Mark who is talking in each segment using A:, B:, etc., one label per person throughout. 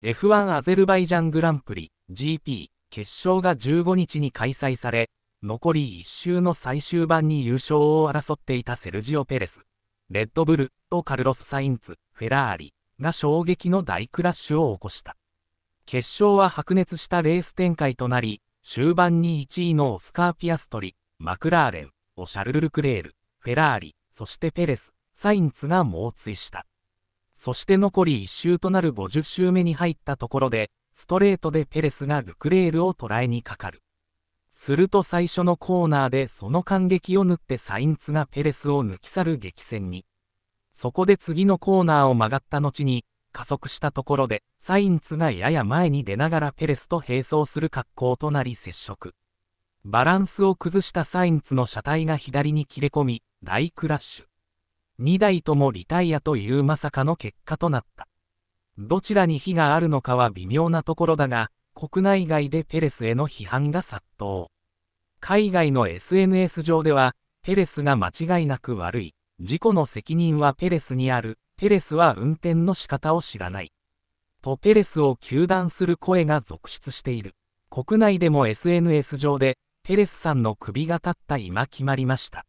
A: F1 アゼルバイジャングランプリ GP 決勝が15日に開催され、残り1周の最終盤に優勝を争っていたセルジオ・ペレス、レッドブルとカルロス・サインツ、フェラーリが衝撃の大クラッシュを起こした。決勝は白熱したレース展開となり、終盤に1位のオスカー・ピアストリ、マクラーレン、オシャルル・ルクレール、フェラーリ、そしてペレス、サインツが猛追した。そして残り1周となる50周目に入ったところで、ストレートでペレスがルクレールを捉えにかかる。すると最初のコーナーでその間隙を縫ってサインツがペレスを抜き去る激戦に。そこで次のコーナーを曲がった後に、加速したところで、サインツがやや前に出ながらペレスと並走する格好となり接触。バランスを崩したサインツの車体が左に切れ込み、大クラッシュ。2台ともリタイアというまさかの結果となった。どちらに非があるのかは微妙なところだが、国内外でペレスへの批判が殺到。海外の SNS 上では、ペレスが間違いなく悪い。事故の責任はペレスにある。ペレスは運転の仕方を知らない。とペレスを糾弾する声が続出している。国内でも SNS 上で、ペレスさんの首が立った今決まりました。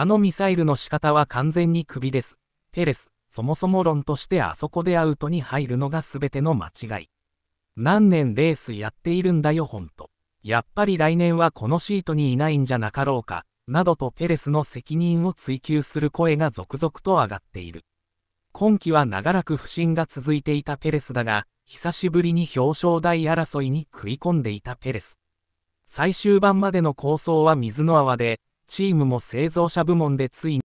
A: あのミサイルの仕方は完全に首です。ペレス、そもそも論としてあそこでアウトに入るのが全ての間違い。何年レースやっているんだよほんと。やっぱり来年はこのシートにいないんじゃなかろうか、などとペレスの責任を追及する声が続々と上がっている。今季は長らく不振が続いていたペレスだが、久しぶりに表彰台争いに食い込んでいたペレス。最終盤までの構想は水の泡で、チームも製造者部門でついに